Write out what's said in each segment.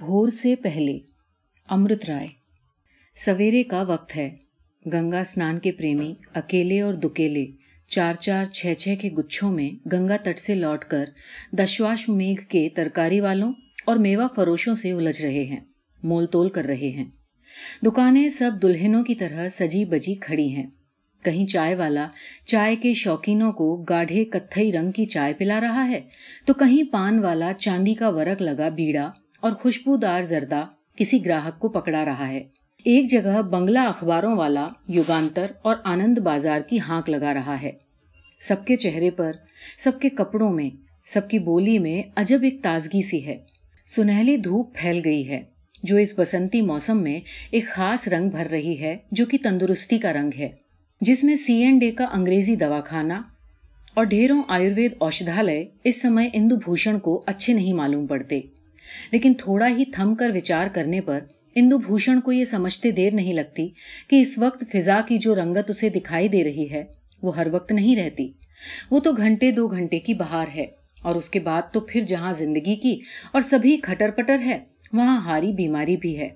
भोर से पहले अमृत राय सवेरे का वक्त है गंगा स्नान के प्रेमी अकेले और दुकेले चार चार छह छह के गुच्छों में गंगा तट से लौटकर मेघ के तरकारी वालों और मेवा फरोशों से उलझ रहे हैं मोल तोल कर रहे हैं दुकानें सब दुल्हनों की तरह सजी बजी खड़ी हैं कहीं चाय वाला चाय के शौकीनों को गाढ़े कत्थई रंग की चाय पिला रहा है तो कहीं पान वाला चांदी का वरक लगा बीड़ा और खुशबूदार जर्दा किसी ग्राहक को पकड़ा रहा है एक जगह बंगला अखबारों वाला युगांतर और आनंद बाजार की हाँक लगा रहा है सबके चेहरे पर सबके कपड़ों में सबकी बोली में अजब एक ताजगी सी है सुनहली धूप फैल गई है जो इस बसंती मौसम में एक खास रंग भर रही है जो कि तंदुरुस्ती का रंग है जिसमें सी एन डे का अंग्रेजी दवाखाना और ढेरों आयुर्वेद औषधालय इस समय इंदुभूषण को अच्छे नहीं मालूम पड़ते लेकिन थोड़ा ही थम कर विचार करने पर इंदुभूषण को यह समझते देर नहीं लगती कि इस वक्त फिजा की जो रंगत उसे दिखाई दे रही है वो हर वक्त नहीं रहती वो तो घंटे दो घंटे की बहार है और उसके बाद तो फिर जहां जिंदगी की और सभी खटर पटर है वहां हारी बीमारी भी है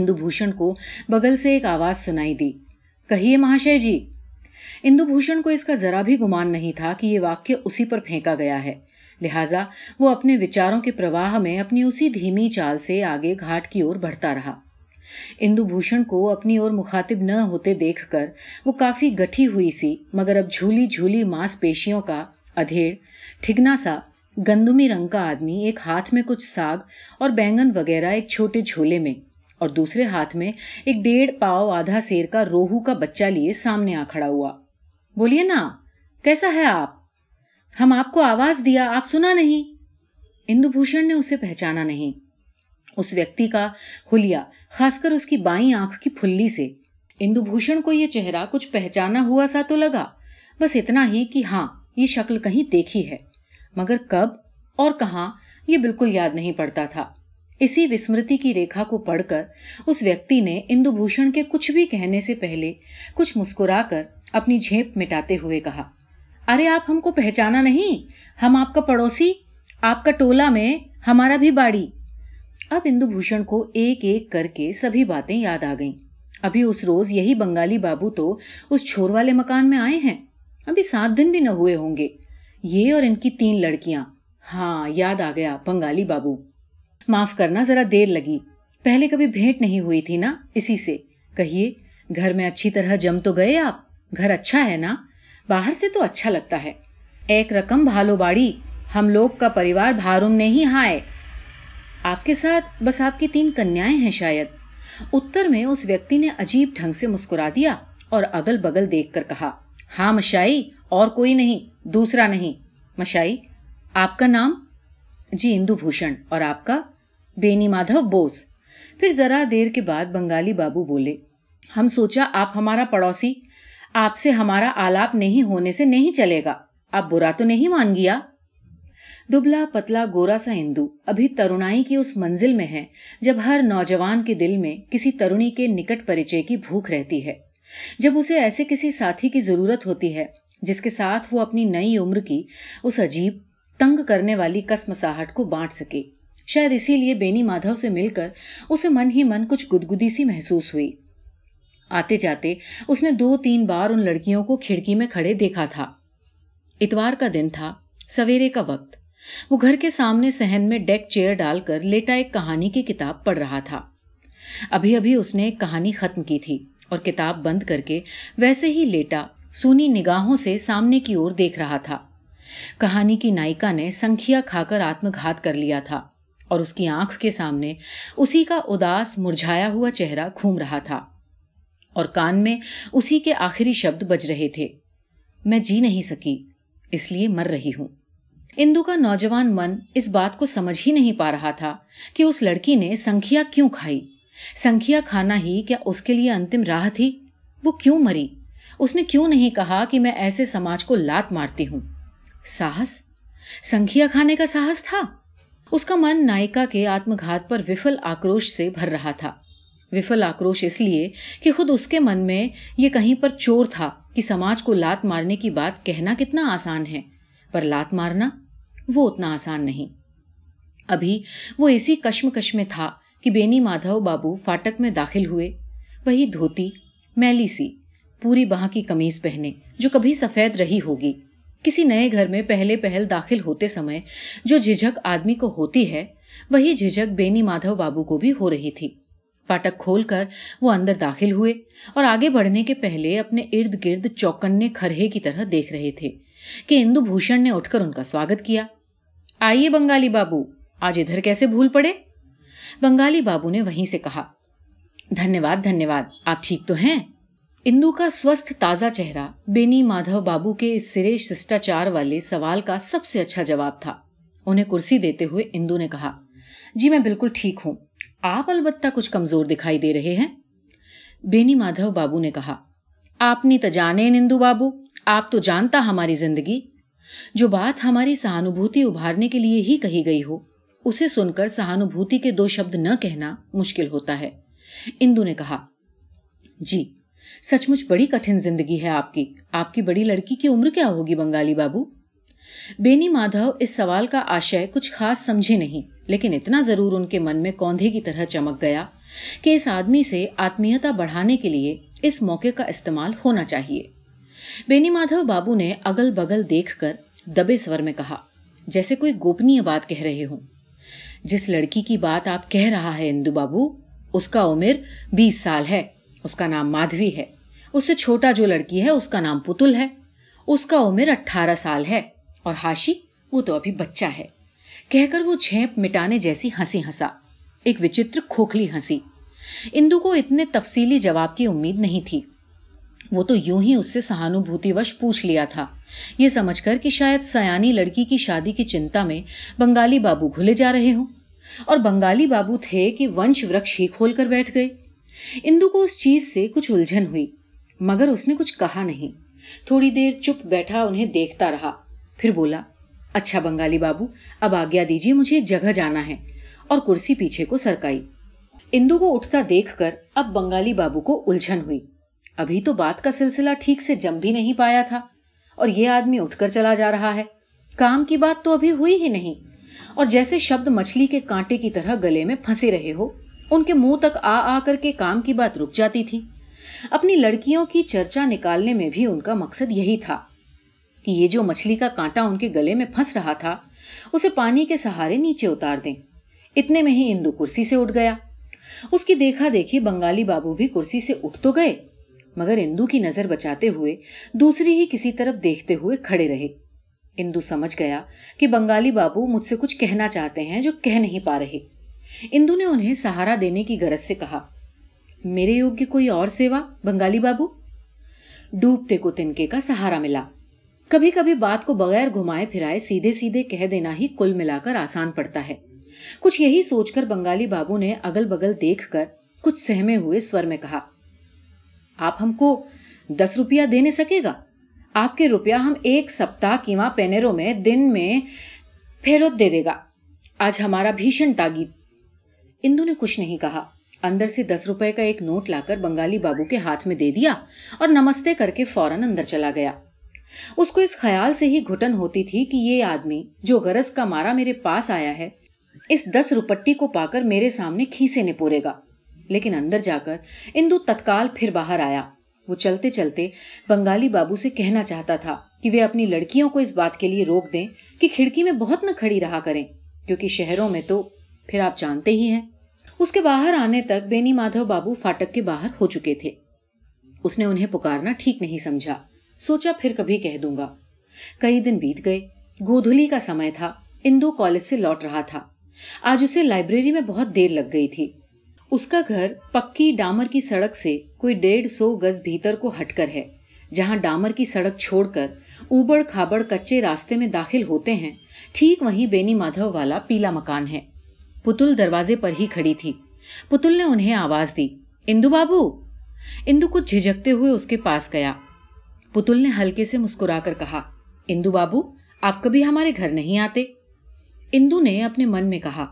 इंदुभूषण को बगल से एक आवाज सुनाई दी कहिए महाशय जी इंदुभूषण को इसका जरा भी गुमान नहीं था कि यह वाक्य उसी पर फेंका गया है लिहाजा वो अपने विचारों के प्रवाह में अपनी उसी धीमी चाल से आगे घाट की ओर बढ़ता रहा इंदुभूषण को अपनी ओर मुखातिब न होते देखकर वो काफी गठी हुई सी मगर अब झूली झूली मांसपेशियों का अधेड़ ठिगना सा गंदुमी रंग का आदमी एक हाथ में कुछ साग और बैंगन वगैरह एक छोटे झोले में और दूसरे हाथ में एक डेढ़ पाव आधा शेर का रोहू का बच्चा लिए सामने आ खड़ा हुआ बोलिए ना कैसा है आप हम आपको आवाज दिया आप सुना नहीं इंदुभूषण ने उसे पहचाना नहीं उस व्यक्ति का हुलिया खासकर उसकी बाई आंख की फुल्ली से इंदुभूषण को यह चेहरा कुछ पहचाना हुआ सा तो लगा बस इतना ही कि हाँ ये शक्ल कहीं देखी है मगर कब और कहा यह बिल्कुल याद नहीं पड़ता था इसी विस्मृति की रेखा को पढ़कर उस व्यक्ति ने इंदुभूषण के कुछ भी कहने से पहले कुछ मुस्कुराकर अपनी झेप मिटाते हुए कहा अरे आप हमको पहचाना नहीं हम आपका पड़ोसी आपका टोला में हमारा भी बाड़ी अब इंदुभूषण को एक एक करके सभी बातें याद आ गईं। अभी उस रोज यही बंगाली बाबू तो उस छोर वाले मकान में आए हैं अभी सात दिन भी न हुए होंगे ये और इनकी तीन लड़कियां हाँ याद आ गया बंगाली बाबू माफ करना जरा देर लगी पहले कभी भेंट नहीं हुई थी ना इसी से कहिए घर में अच्छी तरह जम तो गए आप घर अच्छा है ना बाहर से तो अच्छा लगता है एक रकम भालो बाड़ी हम लोग का परिवार भारूम ने ही हाय आपके साथ बस आपकी तीन कन्याएं हैं शायद उत्तर में उस व्यक्ति ने अजीब ढंग से मुस्कुरा दिया और अगल बगल देखकर कहा हां मशाई और कोई नहीं दूसरा नहीं मशाई आपका नाम जी इंदु भूषण और आपका बेनी माधव बोस फिर जरा देर के बाद बंगाली बाबू बोले हम सोचा आप हमारा पड़ोसी आपसे हमारा आलाप नहीं होने से नहीं चलेगा आप बुरा तो नहीं मान गया दुबला पतला गोरा सा हिंदू अभी तरुणाई की उस मंजिल में है जब हर नौजवान के दिल में किसी तरुणी के निकट परिचय की भूख रहती है जब उसे ऐसे किसी साथी की जरूरत होती है जिसके साथ वो अपनी नई उम्र की उस अजीब तंग करने वाली कसम साहट को बांट सके शायद इसीलिए बेनी माधव से मिलकर उसे मन ही मन कुछ गुदगुदी सी महसूस हुई आते जाते उसने दो तीन बार उन लड़कियों को खिड़की में खड़े देखा था इतवार का दिन था सवेरे का वक्त वो घर के सामने सहन में डेक चेयर डालकर लेटा एक कहानी की किताब पढ़ रहा था अभी अभी उसने एक कहानी खत्म की थी और किताब बंद करके वैसे ही लेटा सूनी निगाहों से सामने की ओर देख रहा था कहानी की नायिका ने संखिया खाकर आत्मघात कर लिया था और उसकी आंख के सामने उसी का उदास मुरझाया हुआ चेहरा घूम रहा था और कान में उसी के आखिरी शब्द बज रहे थे मैं जी नहीं सकी इसलिए मर रही हूं इंदु का नौजवान मन इस बात को समझ ही नहीं पा रहा था कि उस लड़की ने संखिया क्यों खाई संखिया खाना ही क्या उसके लिए अंतिम राह थी वो क्यों मरी उसने क्यों नहीं कहा कि मैं ऐसे समाज को लात मारती हूं साहस संखिया खाने का साहस था उसका मन नायिका के आत्मघात पर विफल आक्रोश से भर रहा था विफल आक्रोश इसलिए कि खुद उसके मन में ये कहीं पर चोर था कि समाज को लात मारने की बात कहना कितना आसान है पर लात मारना वो उतना आसान नहीं अभी वो इसी कश्मकश में था कि बेनी माधव बाबू फाटक में दाखिल हुए वही धोती मैली सी पूरी बाह की कमीज पहने जो कभी सफेद रही होगी किसी नए घर में पहले पहल दाखिल होते समय जो झिझक आदमी को होती है वही झिझक बेनी माधव बाबू को भी हो रही थी फाटक खोलकर वो अंदर दाखिल हुए और आगे बढ़ने के पहले अपने इर्द गिर्द चौकन्ने खरहे की तरह देख रहे थे कि इंदु भूषण ने उठकर उनका स्वागत किया आइए बंगाली बाबू आज इधर कैसे भूल पड़े बंगाली बाबू ने वहीं से कहा धन्यवाद धन्यवाद आप ठीक तो हैं इंदु का स्वस्थ ताजा चेहरा बेनी माधव बाबू के इस सिरे शिष्टाचार वाले सवाल का सबसे अच्छा जवाब था उन्हें कुर्सी देते हुए इंदु ने कहा जी मैं बिल्कुल ठीक हूं आप अलबत्ता कुछ कमजोर दिखाई दे रहे हैं बेनी माधव बाबू ने कहा आपने तो जाने निंदू बाबू आप तो जानता हमारी जिंदगी जो बात हमारी सहानुभूति उभारने के लिए ही कही गई हो उसे सुनकर सहानुभूति के दो शब्द न कहना मुश्किल होता है इंदु ने कहा जी सचमुच बड़ी कठिन जिंदगी है आपकी आपकी बड़ी लड़की की उम्र क्या होगी बंगाली बाबू बेनी माधव इस सवाल का आशय कुछ खास समझे नहीं लेकिन इतना जरूर उनके मन में कौंधे की तरह चमक गया कि इस आदमी से आत्मीयता बढ़ाने के लिए इस मौके का इस्तेमाल होना चाहिए बेनी माधव बाबू ने अगल बगल देखकर दबे स्वर में कहा जैसे कोई गोपनीय बात कह रहे हों जिस लड़की की बात आप कह रहा है इंदु बाबू उसका उम्र बीस साल है उसका नाम माधवी है उससे छोटा जो लड़की है उसका नाम पुतुल है उसका उम्र अट्ठारह साल है और हाशी वो तो अभी बच्चा है कहकर वो छेप मिटाने जैसी हंसी हंसा एक विचित्र खोखली हंसी इंदु को इतने तफसीली जवाब की उम्मीद नहीं थी वो तो यूं ही उससे सहानुभूतिवश पूछ लिया था ये समझकर कि शायद सयानी लड़की की शादी की चिंता में बंगाली बाबू घुले जा रहे हो और बंगाली बाबू थे कि वंश वृक्ष ही खोलकर बैठ गए इंदु को उस चीज से कुछ उलझन हुई मगर उसने कुछ कहा नहीं थोड़ी देर चुप बैठा उन्हें देखता रहा फिर बोला अच्छा बंगाली बाबू अब आज्ञा दीजिए मुझे एक जगह जाना है और कुर्सी पीछे को सरकाई इंदु को उठता देख कर अब बंगाली बाबू को उलझन हुई अभी तो बात का सिलसिला ठीक से जम भी नहीं पाया था और ये आदमी उठकर चला जा रहा है काम की बात तो अभी हुई ही नहीं और जैसे शब्द मछली के कांटे की तरह गले में फंसे रहे हो उनके मुंह तक आ आ करके काम की बात रुक जाती थी अपनी लड़कियों की चर्चा निकालने में भी उनका मकसद यही था कि ये जो मछली का कांटा उनके गले में फंस रहा था उसे पानी के सहारे नीचे उतार दें इतने में ही इंदू कुर्सी से उठ गया उसकी देखा देखी बंगाली बाबू भी कुर्सी से उठ तो गए मगर इंदू की नजर बचाते हुए दूसरी ही किसी तरफ देखते हुए खड़े रहे इंदू समझ गया कि बंगाली बाबू मुझसे कुछ कहना चाहते हैं जो कह नहीं पा रहे इंदू ने उन्हें सहारा देने की गरज से कहा मेरे योग्य कोई और सेवा बंगाली बाबू डूबते को तिनके का सहारा मिला कभी कभी बात को बगैर घुमाए फिराए सीधे सीधे कह देना ही कुल मिलाकर आसान पड़ता है कुछ यही सोचकर बंगाली बाबू ने अगल बगल देखकर कुछ सहमे हुए स्वर में कहा आप हमको दस रुपया देने सकेगा आपके रुपया हम एक सप्ताह किवा पेनेरों में दिन में फेरोत दे देगा आज हमारा भीषण तागी इंदु ने कुछ नहीं कहा अंदर से दस रुपए का एक नोट लाकर बंगाली बाबू के हाथ में दे दिया और नमस्ते करके फौरन अंदर चला गया उसको इस ख्याल से ही घुटन होती थी कि ये आदमी जो गरज का मारा मेरे पास आया है इस दस रुपट्टी को पाकर मेरे सामने खीसे निपोरेगा लेकिन अंदर जाकर इंदु तत्काल फिर बाहर आया वो चलते चलते बंगाली बाबू से कहना चाहता था कि वे अपनी लड़कियों को इस बात के लिए रोक दें कि खिड़की में बहुत न खड़ी रहा करें क्योंकि शहरों में तो फिर आप जानते ही हैं उसके बाहर आने तक बेनी माधव बाबू फाटक के बाहर हो चुके थे उसने उन्हें पुकारना ठीक नहीं समझा सोचा फिर कभी कह दूंगा कई दिन बीत गए गोधुली का समय था इंदू कॉलेज से लौट रहा था आज उसे लाइब्रेरी में बहुत देर लग गई थी उसका घर पक्की डामर की सड़क से कोई डेढ़ सौ गज भीतर को हटकर है जहां डामर की सड़क छोड़कर ऊबड़ खाबड़ कच्चे रास्ते में दाखिल होते हैं ठीक वहीं बेनी माधव वाला पीला मकान है पुतुल दरवाजे पर ही खड़ी थी पुतुल ने उन्हें आवाज दी इंदू बाबू इंदू कुछ झिझकते हुए उसके पास गया पुतुल ने हल्के से मुस्कुराकर कहा इंदू बाबू आप कभी हमारे घर नहीं आते इंदू ने अपने मन में कहा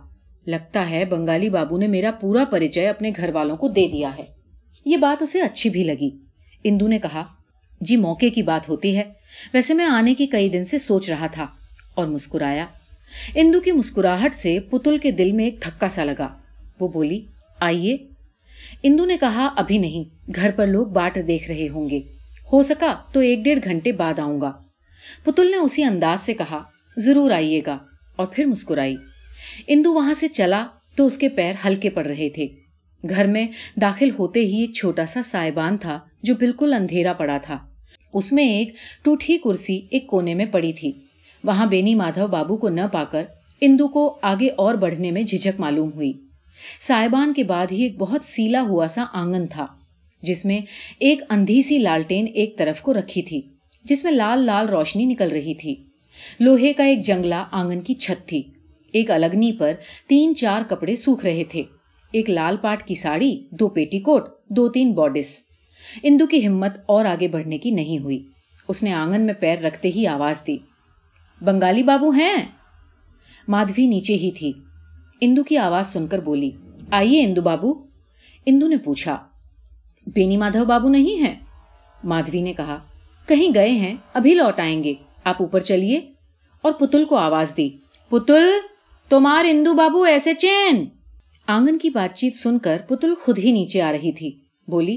लगता है बंगाली बाबू ने मेरा पूरा परिचय अपने घर वालों को दे दिया है ये बात उसे अच्छी भी लगी इंदू ने कहा जी मौके की बात होती है वैसे मैं आने की कई दिन से सोच रहा था और मुस्कुराया इंदू की मुस्कुराहट से पुतुल के दिल में एक धक्का सा लगा वो बोली आइए इंदू ने कहा अभी नहीं घर पर लोग बाट देख रहे होंगे हो सका तो एक डेढ़ घंटे बाद आऊंगा पुतुल ने उसी अंदाज से कहा जरूर आइएगा और फिर मुस्कुराई इंदु वहां से चला तो उसके पैर हल्के पड़ रहे थे घर में दाखिल होते ही एक छोटा सा साइबान था जो बिल्कुल अंधेरा पड़ा था उसमें एक टूटी कुर्सी एक कोने में पड़ी थी वहां बेनी माधव बाबू को न पाकर इंदु को आगे और बढ़ने में झिझक मालूम हुई साहिबान के बाद ही एक बहुत सीला हुआ सा आंगन था जिसमें एक अंधी सी लालटेन एक तरफ को रखी थी जिसमें लाल लाल रोशनी निकल रही थी लोहे का एक जंगला आंगन की छत थी एक अलगनी पर तीन चार कपड़े सूख रहे थे एक लाल पाट की साड़ी दो पेटीकोट दो तीन बॉडिस इंदु की हिम्मत और आगे बढ़ने की नहीं हुई उसने आंगन में पैर रखते ही आवाज दी बंगाली बाबू हैं माधवी नीचे ही थी इंदु की आवाज सुनकर बोली आइए इंदु बाबू इंदु ने पूछा बेनी माधव बाबू नहीं है माधवी ने कहा कहीं गए हैं अभी लौट आएंगे आप ऊपर चलिए और पुतुल को आवाज दी पुतुल तुम्हार इंदू बाबू ऐसे चैन आंगन की बातचीत सुनकर पुतुल खुद ही नीचे आ रही थी बोली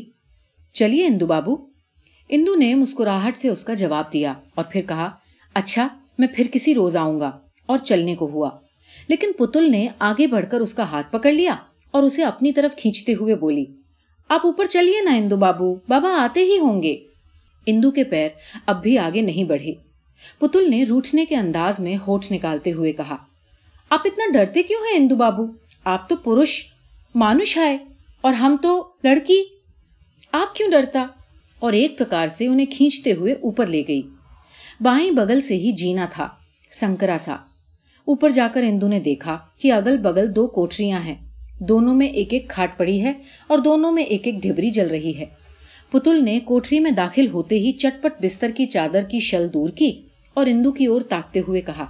चलिए इंदू बाबू इंदू ने मुस्कुराहट से उसका जवाब दिया और फिर कहा अच्छा मैं फिर किसी रोज आऊंगा और चलने को हुआ लेकिन पुतुल ने आगे बढ़कर उसका हाथ पकड़ लिया और उसे अपनी तरफ खींचते हुए बोली आप ऊपर चलिए ना इंदु बाबू बाबा आते ही होंगे इंदु के पैर अब भी आगे नहीं बढ़े पुतुल ने रूठने के अंदाज में होठ निकालते हुए कहा आप इतना डरते क्यों हैं इंदु बाबू आप तो पुरुष मानुष है और हम तो लड़की आप क्यों डरता और एक प्रकार से उन्हें खींचते हुए ऊपर ले गई बाई बगल से ही जीना था संकरा सा ऊपर जाकर इंदु ने देखा कि अगल बगल दो कोठरियां हैं दोनों में एक एक खाट पड़ी है और दोनों में एक एक ढिबरी जल रही है पुतुल ने कोठरी में दाखिल होते ही चटपट बिस्तर की चादर की शल दूर की और इंदु की ओर ताकते हुए कहा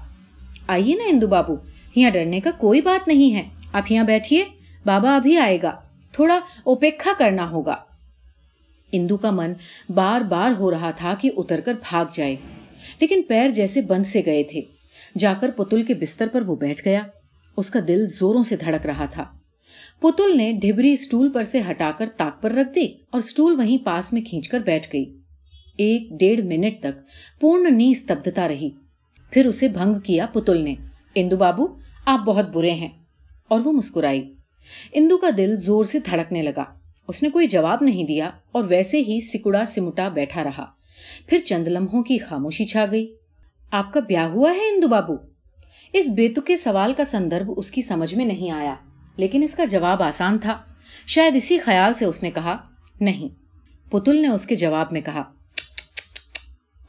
आइए ना इंदु बाबू यहाँ डरने का कोई बात नहीं है आप यहाँ बैठिए बाबा अभी आएगा थोड़ा उपेक्षा करना होगा इंदु का मन बार बार हो रहा था कि उतरकर भाग जाए लेकिन पैर जैसे बंद से गए थे जाकर पुतुल के बिस्तर पर वो बैठ गया उसका दिल जोरों से धड़क रहा था पुतुल ने ढिबरी स्टूल पर से हटाकर ताक पर रख दी और स्टूल वहीं पास में खींचकर बैठ गई एक डेढ़ मिनट तक पूर्ण नी स्तब्धता रही फिर उसे भंग किया पुतुल ने इंदु बाबू आप बहुत बुरे हैं और वो मुस्कुराई इंदु का दिल जोर से धड़कने लगा उसने कोई जवाब नहीं दिया और वैसे ही सिकुड़ा सिमुटा बैठा रहा फिर चंद लम्हों की खामोशी छा गई आपका ब्याह हुआ है इंदु बाबू इस बेतुके सवाल का संदर्भ उसकी समझ में नहीं आया लेकिन इसका जवाब आसान था शायद इसी ख्याल से उसने कहा नहीं पुतुल ने उसके जवाब में कहा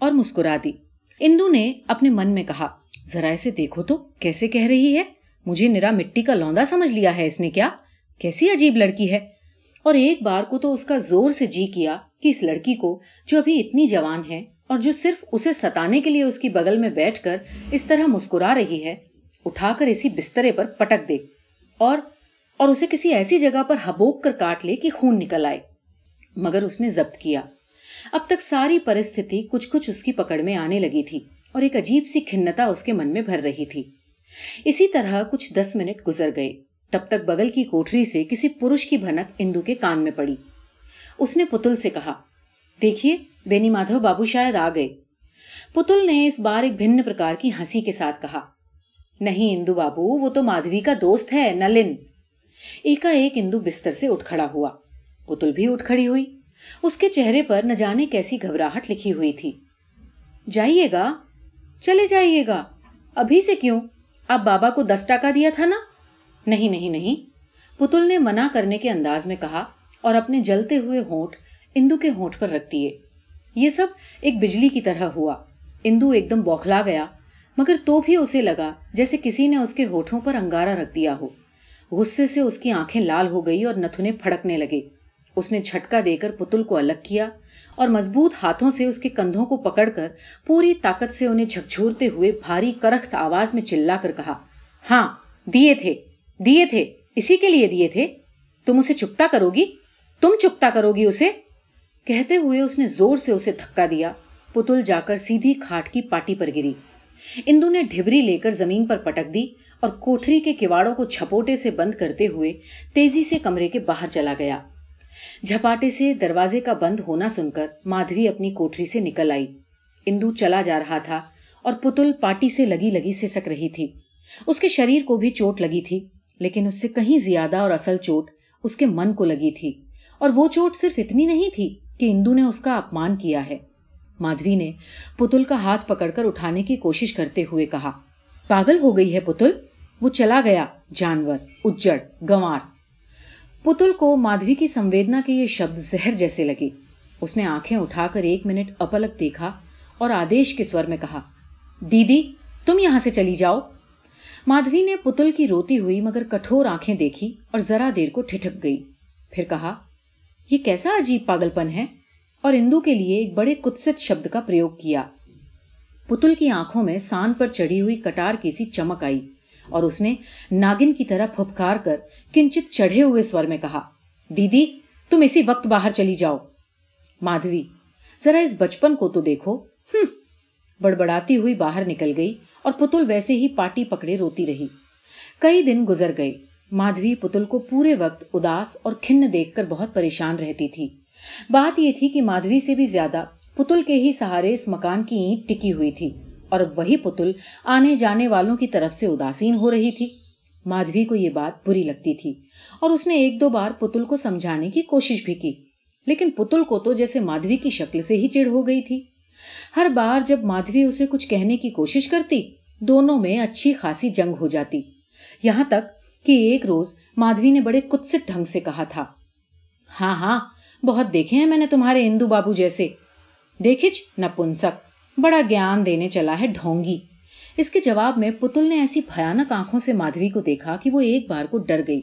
और मुस्कुरा दी इंदु ने अपने मन में कहा जरा इसे देखो तो कैसे कह रही है मुझे निरा मिट्टी का लौंदा समझ लिया है इसने क्या कैसी अजीब लड़की है और एक बार को तो उसका जोर से जी किया कि इस लड़की को जो अभी इतनी जवान है और जो सिर्फ उसे सताने के लिए उसकी बगल में बैठकर इस तरह मुस्कुरा रही है उठाकर इसी बिस्तरे पर पटक दे और और उसे किसी ऐसी जगह पर हबोक कर काट ले कि खून निकल आए मगर उसने जब्त किया अब तक सारी परिस्थिति कुछ कुछ उसकी पकड़ में आने लगी थी और एक अजीब सी खिन्नता उसके मन में भर रही थी इसी तरह कुछ दस मिनट गुजर गए तब तक बगल की कोठरी से किसी पुरुष की भनक इंदु के कान में पड़ी उसने पुतुल से कहा देखिए बेनी माधव बाबू शायद आ गए पुतुल ने इस बार एक भिन्न प्रकार की हंसी के साथ कहा नहीं इंदु बाबू वो तो माधवी का दोस्त है नलिन एकाएक इंदु बिस्तर से उठ खड़ा हुआ पुतुल भी उठ खड़ी हुई उसके चेहरे पर न जाने कैसी घबराहट लिखी हुई थी जाइएगा चले जाइएगा अभी से क्यों आप बाबा को दस टाका दिया था ना नहीं नहीं नहीं पुतुल ने मना करने के अंदाज में कहा और अपने जलते हुए होठ इंदु के होठ पर रख दिए ये सब एक बिजली की तरह हुआ इंदु एकदम बौखला गया मगर तो भी उसे लगा जैसे किसी ने उसके होठों पर अंगारा रख दिया हो गुस्से से उसकी आंखें लाल हो गई और नथुने फड़कने लगे उसने झटका देकर पुतुल को अलग किया और मजबूत हाथों से उसके कंधों को पकड़कर पूरी ताकत से उन्हें झकझोरते हुए भारी करख्त आवाज में चिल्लाकर कहा हां दिए थे दिए थे इसी के लिए दिए थे तुम उसे चुपता करोगी तुम चुपता करोगी उसे कहते हुए उसने जोर से उसे धक्का दिया पुतुल जाकर सीधी खाट की पाटी पर गिरी इंदु ने ढिबरी लेकर जमीन पर पटक दी और कोठरी के किवाड़ों को झपोटे से बंद करते हुए तेजी से कमरे के बाहर चला गया झपाटे से दरवाजे का बंद होना सुनकर माधवी अपनी कोठरी से निकल आई इंदु चला जा रहा था और पुतुल पाटी से लगी लगी सिसक रही थी उसके शरीर को भी चोट लगी थी लेकिन उससे कहीं ज्यादा और असल चोट उसके मन को लगी थी और वो चोट सिर्फ इतनी नहीं थी कि इंदु ने उसका अपमान किया है माधवी ने पुतुल का हाथ पकड़कर उठाने की कोशिश करते हुए कहा पागल हो गई है पुतुल वो चला गया जानवर उज्जड़ गंवार पुतुल को माधवी की संवेदना के ये शब्द जहर जैसे लगे उसने आंखें उठाकर एक मिनट अपलक देखा और आदेश के स्वर में कहा दीदी तुम यहां से चली जाओ माधवी ने पुतुल की रोती हुई मगर कठोर आंखें देखी और जरा देर को ठिठक गई फिर कहा यह कैसा अजीब पागलपन है और इंदु के लिए एक बड़े कुत्सित शब्द का प्रयोग किया पुतुल की आंखों में सान पर चढ़ी हुई कटार की सी चमक आई और उसने नागिन की तरह फुफकार कर किंचित चढ़े हुए स्वर में कहा दीदी तुम इसी वक्त बाहर चली जाओ माधवी जरा इस बचपन को तो देखो हम्म। बड़बड़ाती हुई बाहर निकल गई और पुतुल वैसे ही पार्टी पकड़े रोती रही कई दिन गुजर गए माधवी पुतुल को पूरे वक्त उदास और खिन्न देखकर बहुत परेशान रहती थी बात यह थी कि माधवी से भी ज्यादा पुतुल के ही सहारे इस मकान की ईंट टिकी हुई थी और वही पुतुल आने जाने वालों की तरफ से उदासीन हो रही थी माधवी को ये बात बुरी लगती थी और उसने एक दो बार पुतुल को समझाने की कोशिश भी की लेकिन पुतुल को तो जैसे माधवी की शक्ल से ही चिड़ हो गई थी हर बार जब माधवी उसे कुछ कहने की कोशिश करती दोनों में अच्छी खासी जंग हो जाती यहां तक कि एक रोज माधवी ने बड़े कुत्सित ढंग से कहा था हाँ हाँ बहुत देखे हैं मैंने तुम्हारे इंदू बाबू जैसे देखिच नपुंसक बड़ा ज्ञान देने चला है ढोंगी इसके जवाब में पुतुल ने ऐसी भयानक आंखों से माधवी को देखा कि वो एक बार को डर गई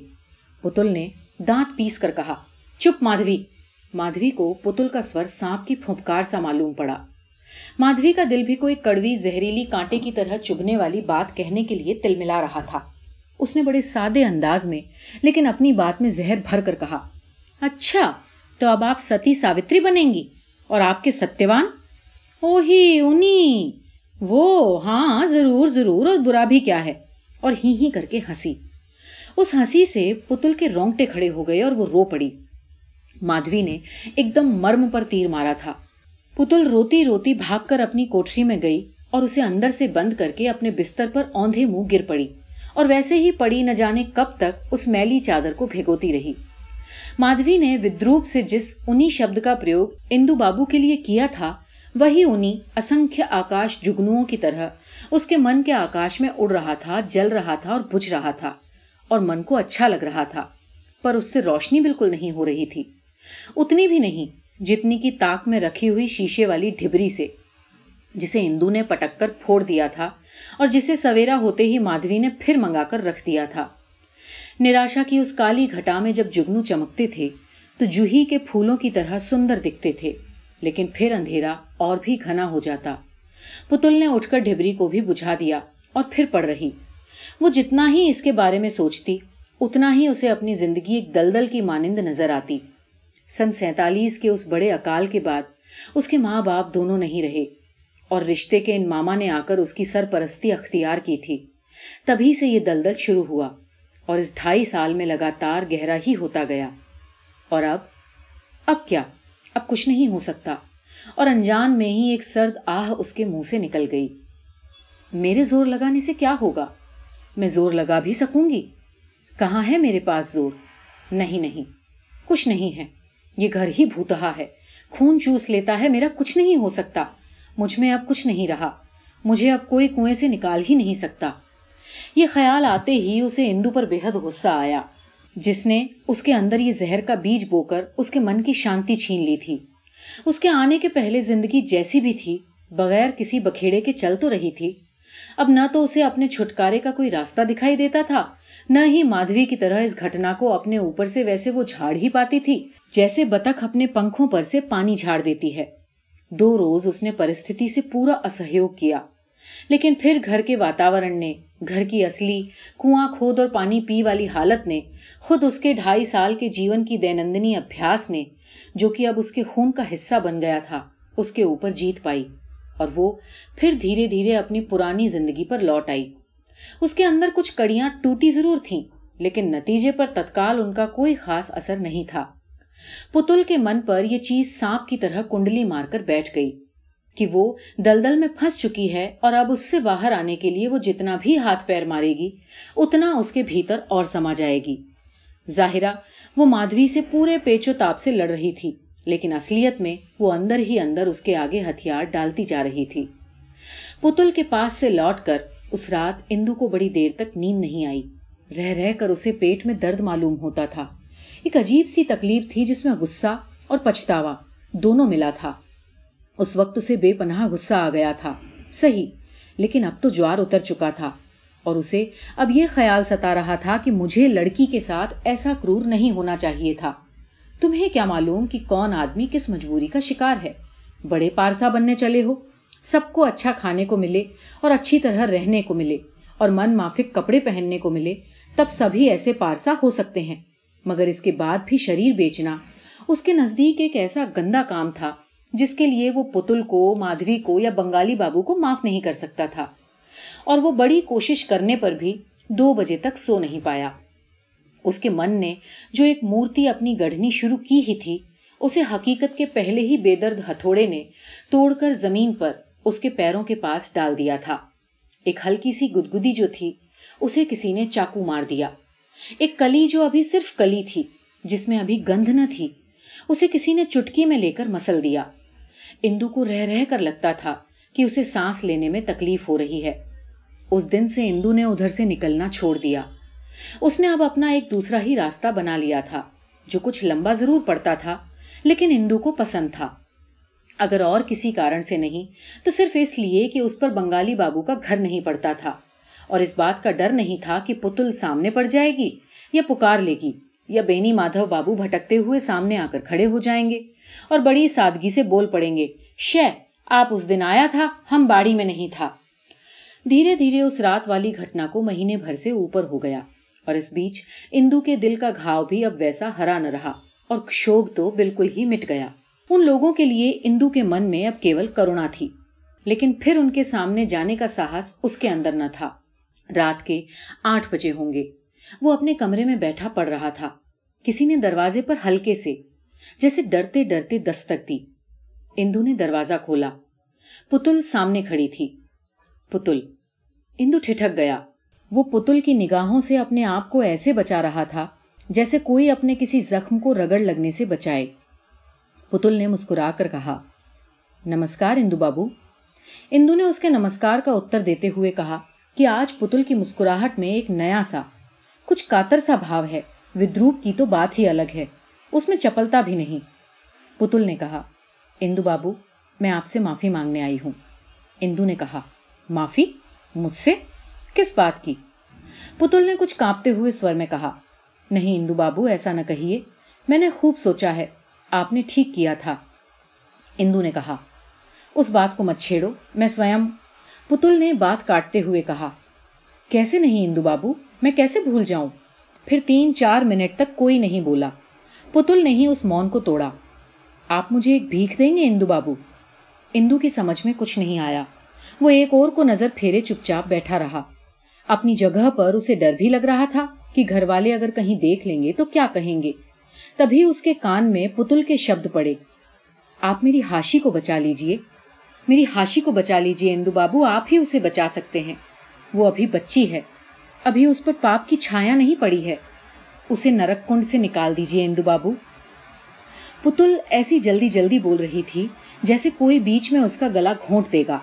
पुतुल ने दांत पीस कर कहा चुप माधवी माधवी को पुतुल का स्वर सांप की फुंपकार सा मालूम पड़ा माधवी का दिल भी कोई कड़वी जहरीली कांटे की तरह चुभने वाली बात कहने के लिए तिलमिला रहा था उसने बड़े सादे अंदाज में लेकिन अपनी बात में जहर भर कर कहा अच्छा तो अब आप सती सावित्री बनेंगी और आपके सत्यवान ओ ही उन्हीं वो हां जरूर जरूर और बुरा भी क्या है और ही ही करके हंसी उस हंसी से पुतुल के रोंगटे खड़े हो गए और वो रो पड़ी माधवी ने एकदम मर्म पर तीर मारा था पुतुल रोती रोती भागकर अपनी कोठरी में गई और उसे अंदर से बंद करके अपने बिस्तर पर औंधे मुंह गिर पड़ी और वैसे ही पड़ी न जाने कब तक उस मैली चादर को भिगोती रही माधवी ने विद्रूप से जिस उन्हीं शब्द का प्रयोग इंदु बाबू के लिए किया था वही उन्हीं असंख्य आकाश जुगनुओं की तरह उसके मन के आकाश में उड़ रहा था जल रहा था और बुझ रहा था और मन को अच्छा लग रहा था पर उससे रोशनी बिल्कुल नहीं हो रही थी उतनी भी नहीं जितनी की ताक में रखी हुई शीशे वाली ढिबरी से जिसे इंदू ने पटक कर फोड़ दिया था और जिसे सवेरा होते ही माधवी ने फिर मंगाकर रख दिया था निराशा की उस काली घटा में जब जुगनू चमकते थे तो जूही के फूलों की तरह सुंदर दिखते थे लेकिन फिर अंधेरा और भी घना हो जाता पुतुल ने उठकर ढिबरी को भी बुझा दिया और फिर पड़ रही वो जितना ही इसके बारे में सोचती उतना ही उसे अपनी जिंदगी एक दलदल की मानिंद नजर आती सन सैतालीस के उस बड़े अकाल के बाद उसके माँ बाप दोनों नहीं रहे और रिश्ते के इन मामा ने आकर उसकी सरपरस्ती अख्तियार की थी तभी से ये दलदल शुरू हुआ और इस ढाई साल में लगातार गहरा ही होता गया और अब अब क्या अब कुछ नहीं हो सकता और अनजान में ही एक सर्द आह उसके मुंह से निकल गई मेरे जोर लगाने से क्या होगा मैं जोर लगा भी सकूंगी कहाँ है मेरे पास जोर नहीं नहीं कुछ नहीं है यह घर ही भूतहा है खून चूस लेता है मेरा कुछ नहीं हो सकता मुझ में अब कुछ नहीं रहा मुझे अब कोई कुएं से निकाल ही नहीं सकता ये ख्याल आते ही उसे इंदु पर बेहद गुस्सा आया जिसने उसके अंदर ये जहर का बीज बोकर उसके मन की शांति छीन ली थी उसके आने के पहले जिंदगी जैसी भी थी बगैर किसी बखेड़े के चल तो रही थी अब न तो उसे अपने छुटकारे का कोई रास्ता दिखाई देता था न ही माधवी की तरह इस घटना को अपने ऊपर से वैसे वो झाड़ ही पाती थी जैसे बतख अपने पंखों पर से पानी झाड़ देती है दो रोज उसने परिस्थिति से पूरा असहयोग किया लेकिन फिर घर के वातावरण ने घर की असली कुआं खोद और पानी पी वाली हालत ने खुद उसके ढाई साल के जीवन की दैनंदिनी अभ्यास ने जो कि अब उसके खून का हिस्सा बन गया था उसके ऊपर जीत पाई और वो फिर धीरे धीरे अपनी पुरानी जिंदगी पर लौट आई उसके अंदर कुछ कड़ियां टूटी जरूर थीं लेकिन नतीजे पर तत्काल उनका कोई खास असर नहीं था पुतुल के मन पर यह चीज सांप की तरह कुंडली मारकर बैठ गई कि वो दलदल में फंस चुकी है और अब उससे बाहर आने के लिए वो जितना भी हाथ पैर मारेगी उतना उसके भीतर और समा जाएगी जाहिरा वो माधवी से पूरे पेचोताप से लड़ रही थी लेकिन असलियत में वो अंदर ही अंदर उसके आगे हथियार डालती जा रही थी पुतुल के पास से लौटकर उस रात इंदु को बड़ी देर तक नींद नहीं आई रह रह कर उसे पेट में दर्द मालूम होता था एक अजीब सी तकलीफ थी जिसमें गुस्सा और पछतावा दोनों मिला था उस वक्त उसे बेपनाह गुस्सा आ गया था सही लेकिन अब तो ज्वार उतर चुका था और उसे अब यह ख्याल सता रहा था कि मुझे लड़की के साथ ऐसा क्रूर नहीं होना चाहिए था तुम्हें क्या मालूम कि कौन आदमी किस मजबूरी का शिकार है बड़े पारसा बनने चले हो सबको अच्छा खाने को मिले और अच्छी तरह रहने को मिले और मन माफिक कपड़े पहनने को मिले तब सभी ऐसे पारसा हो सकते हैं मगर इसके बाद भी शरीर बेचना उसके नजदीक एक ऐसा गंदा काम था जिसके लिए वो पुतुल को माधवी को या बंगाली बाबू को माफ नहीं कर सकता था और वो बड़ी कोशिश करने पर भी दो बजे तक सो नहीं पाया उसके मन ने जो एक मूर्ति अपनी गढ़नी शुरू की ही थी उसे हकीकत के पहले ही बेदर्द हथोड़े ने तोड़कर जमीन पर उसके पैरों के पास डाल दिया था एक हल्की सी गुदगुदी जो थी उसे किसी ने चाकू मार दिया एक कली जो अभी सिर्फ कली थी जिसमें अभी गंध न थी उसे किसी ने चुटकी में लेकर मसल दिया इंदु को रह रह कर लगता था कि उसे सांस लेने में तकलीफ हो रही है उस दिन से इंदु ने उधर से निकलना छोड़ दिया उसने अब अपना एक दूसरा ही रास्ता बना लिया था जो कुछ लंबा जरूर पड़ता था लेकिन इंदु को पसंद था अगर और किसी कारण से नहीं तो सिर्फ इसलिए कि उस पर बंगाली बाबू का घर नहीं पड़ता था और इस बात का डर नहीं था कि पुतुल सामने पड़ जाएगी या पुकार लेगी या बेनी माधव बाबू भटकते हुए सामने आकर खड़े हो जाएंगे और बड़ी सादगी से बोल पड़ेंगे शय आप उस दिन आया था हम बाड़ी में नहीं था धीरे धीरे उस रात वाली घटना को महीने भर से ऊपर हो गया और इस बीच इंदु के दिल का घाव भी अब वैसा हरा न रहा और क्षोभ तो बिल्कुल ही मिट गया उन लोगों के लिए इंदु के मन में अब केवल करुणा थी लेकिन फिर उनके सामने जाने का साहस उसके अंदर न था रात के आठ बजे होंगे वो अपने कमरे में बैठा पड़ रहा था किसी ने दरवाजे पर हल्के से जैसे डरते डरते दस्तक दी इंदु ने दरवाजा खोला पुतुल सामने खड़ी थी पुतुल इंदु ठिठक गया वो पुतुल की निगाहों से अपने आप को ऐसे बचा रहा था जैसे कोई अपने किसी जख्म को रगड़ लगने से बचाए पुतुल ने मुस्कुराकर कहा नमस्कार इंदु बाबू इंदु ने उसके नमस्कार का उत्तर देते हुए कहा कि आज पुतुल की मुस्कुराहट में एक नया सा कुछ कातर सा भाव है विद्रूप की तो बात ही अलग है उसमें चपलता भी नहीं पुतुल ने कहा इंदु बाबू मैं आपसे माफी मांगने आई हूं इंदु ने कहा माफी मुझसे किस बात की पुतुल ने कुछ कांपते हुए स्वर में कहा नहीं इंदु बाबू ऐसा न कहिए मैंने खूब सोचा है आपने ठीक किया था इंदु ने कहा उस बात को मत छेड़ो मैं स्वयं पुतुल ने बात काटते हुए कहा कैसे नहीं इंदु बाबू मैं कैसे भूल जाऊं फिर तीन चार मिनट तक कोई नहीं बोला पुतुल ने ही उस मौन को तोड़ा आप मुझे एक भीख देंगे इंदु बाबू इंदु की समझ में कुछ नहीं आया वो एक और को नजर फेरे चुपचाप बैठा रहा अपनी जगह पर उसे डर भी लग रहा था कि घर वाले अगर कहीं देख लेंगे तो क्या कहेंगे तभी उसके कान में पुतुल के शब्द पड़े आप मेरी हाशी को बचा लीजिए मेरी हाशी को बचा लीजिए इंदु बाबू आप ही उसे बचा सकते हैं वो अभी बच्ची है अभी उस पर पाप की छाया नहीं पड़ी है उसे नरक कुंड से निकाल दीजिए इंदु बाबू पुतुल ऐसी जल्दी जल्दी बोल रही थी जैसे कोई बीच में उसका गला घोंट देगा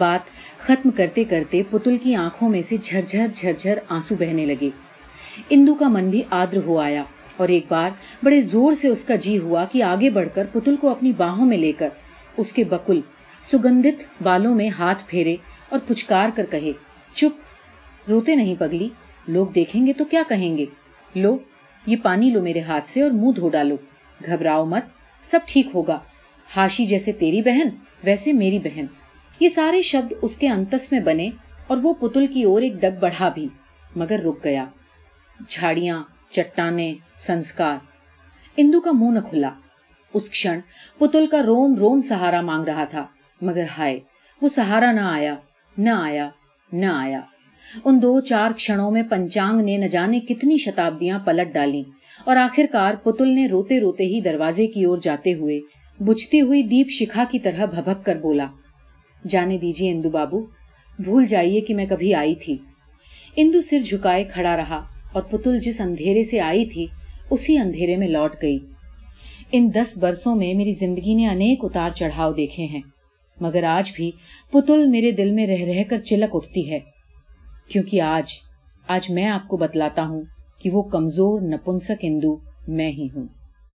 बात खत्म करते करते पुतुल की आंखों में से झरझर झरझर आंसू बहने लगे इंदु का मन भी आद्र हो आया और एक बार बड़े जोर से उसका जी हुआ कि आगे बढ़कर पुतुल को अपनी बाहों में लेकर उसके बकुल सुगंधित बालों में हाथ फेरे और पुचकार कर कहे चुप रोते नहीं पगली लोग देखेंगे तो क्या कहेंगे लो ये पानी लो मेरे हाथ से और मुंह धो डालो घबराओ मत सब ठीक होगा हाशी जैसे तेरी बहन वैसे मेरी बहन ये सारे शब्द उसके अंतस में बने और वो पुतुल की ओर एक डग बढ़ा भी मगर रुक गया झाड़िया चट्टाने संस्कार इंदु का मुंह न खुला उस क्षण पुतुल का रोम रोम सहारा मांग रहा था मगर हाय वो सहारा न आया न आया न आया उन दो चार क्षणों में पंचांग ने न जाने कितनी शताब्दियां पलट डाली और आखिरकार पुतुल ने रोते रोते ही दरवाजे की ओर जाते हुए बुझती हुई दीप शिखा की तरह भभक कर बोला जाने दीजिए इंदु बाबू भूल जाइए कि मैं कभी आई थी इंदु सिर झुकाए खड़ा रहा और पुतुल जिस अंधेरे से आई थी उसी अंधेरे में लौट गई इन दस बरसों में मेरी जिंदगी ने अनेक उतार चढ़ाव देखे हैं मगर आज भी पुतुल मेरे दिल में रह रहकर चिलक उठती है क्योंकि आज आज मैं आपको बतलाता हूं कि वो कमजोर नपुंसक इंदु मैं ही हूं